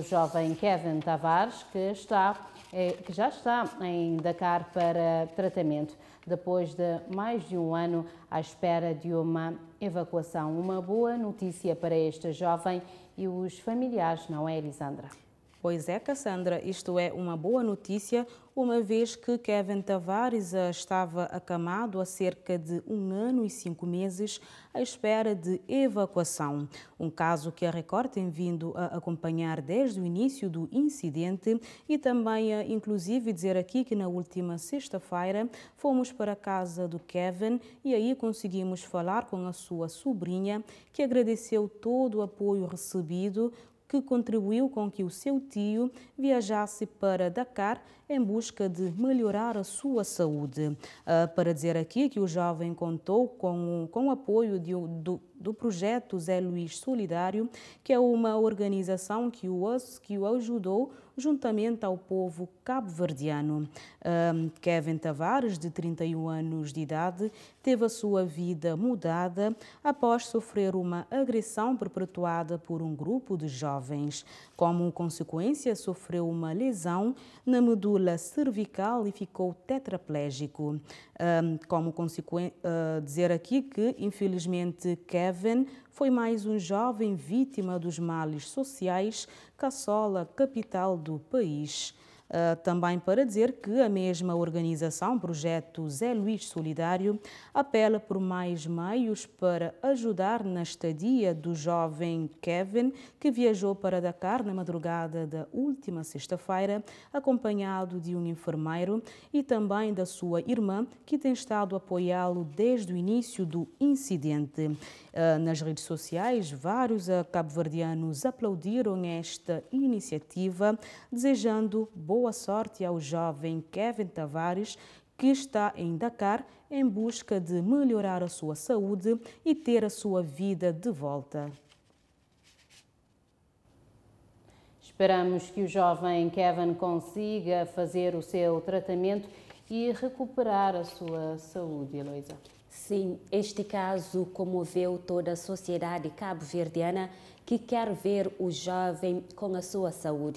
o jovem Kevin Tavares, que, está, é, que já está em Dakar para tratamento, depois de mais de um ano à espera de uma evacuação. Uma boa notícia para este jovem e os familiares, não é, Elisandra? Pois é, Cassandra, isto é uma boa notícia, uma vez que Kevin Tavares eh, estava acamado há cerca de um ano e cinco meses à espera de evacuação. Um caso que a Record tem vindo a acompanhar desde o início do incidente e também, inclusive, dizer aqui que na última sexta-feira fomos para a casa do Kevin e aí conseguimos falar com a sua sobrinha, que agradeceu todo o apoio recebido que contribuiu com que o seu tio viajasse para Dakar em busca de melhorar a sua saúde. Ah, para dizer aqui que o jovem contou com, com o apoio de, do, do projeto Zé Luiz Solidário, que é uma organização que o, que o ajudou juntamente ao povo cabo-verdiano. Um, Kevin Tavares, de 31 anos de idade, teve a sua vida mudada após sofrer uma agressão perpetuada por um grupo de jovens. Como consequência, sofreu uma lesão na medula cervical e ficou tetraplégico. Um, como consequência, uh, dizer aqui que, infelizmente, Kevin foi mais um jovem vítima dos males sociais que assola a capital do país. Ah, também para dizer que a mesma organização, Projeto Zé Luís Solidário, apela por mais meios para ajudar na estadia do jovem Kevin, que viajou para Dakar na madrugada da última sexta-feira, acompanhado de um enfermeiro e também da sua irmã, que tem estado a apoiá-lo desde o início do incidente. Ah, nas redes sociais, vários cabo-verdianos aplaudiram esta iniciativa, desejando boa boa sorte ao jovem Kevin Tavares, que está em Dakar em busca de melhorar a sua saúde e ter a sua vida de volta. Esperamos que o jovem Kevin consiga fazer o seu tratamento e recuperar a sua saúde, Heloísa. Sim, este caso comoveu toda a sociedade cabo-verdiana que quer ver o jovem com a sua saúde.